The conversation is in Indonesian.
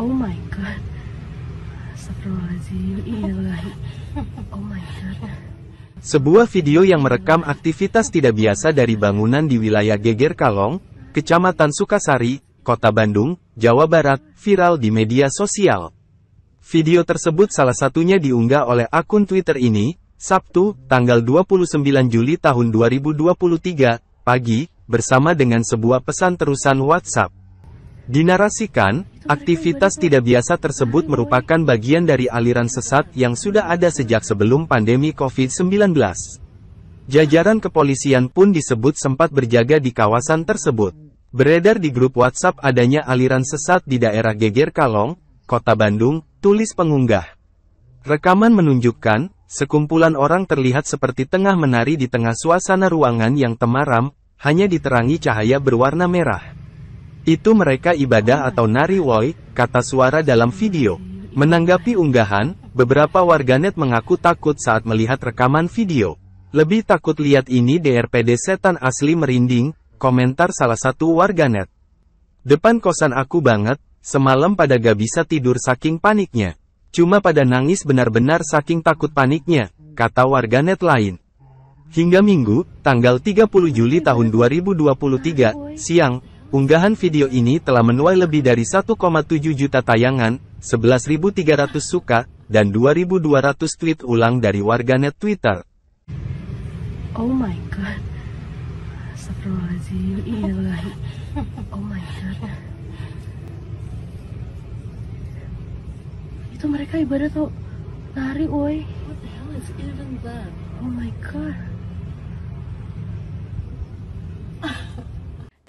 Oh, oh my god sebuah video yang merekam aktivitas tidak biasa dari bangunan di wilayah Geger Kalong, Kecamatan Sukasari, Kota Bandung, Jawa Barat, viral di media sosial. Video tersebut salah satunya diunggah oleh akun Twitter ini, Sabtu, tanggal 29 Juli tahun 2023, pagi, bersama dengan sebuah pesan terusan WhatsApp. Dinarasikan, aktivitas tidak biasa tersebut merupakan bagian dari aliran sesat yang sudah ada sejak sebelum pandemi COVID-19. Jajaran kepolisian pun disebut sempat berjaga di kawasan tersebut. Beredar di grup WhatsApp adanya aliran sesat di daerah Geger Kalong, Kota Bandung, tulis pengunggah. Rekaman menunjukkan, sekumpulan orang terlihat seperti tengah menari di tengah suasana ruangan yang temaram, hanya diterangi cahaya berwarna merah. Itu mereka ibadah atau nari woi, kata suara dalam video. Menanggapi unggahan, beberapa warganet mengaku takut saat melihat rekaman video. Lebih takut lihat ini DRPD setan asli merinding, komentar salah satu warganet. Depan kosan aku banget, semalam pada gak bisa tidur saking paniknya. Cuma pada nangis benar-benar saking takut paniknya, kata warganet lain. Hingga Minggu, tanggal 30 Juli tahun 2023, siang, Unggahan video ini telah menuai lebih dari 1,7 juta tayangan, 11.300 suka, dan 2.200 tweet ulang dari warganet Twitter. Oh my god. Oh my god. Itu mereka ibadah tuh. nari, woi. What the hell is even that? Oh my god.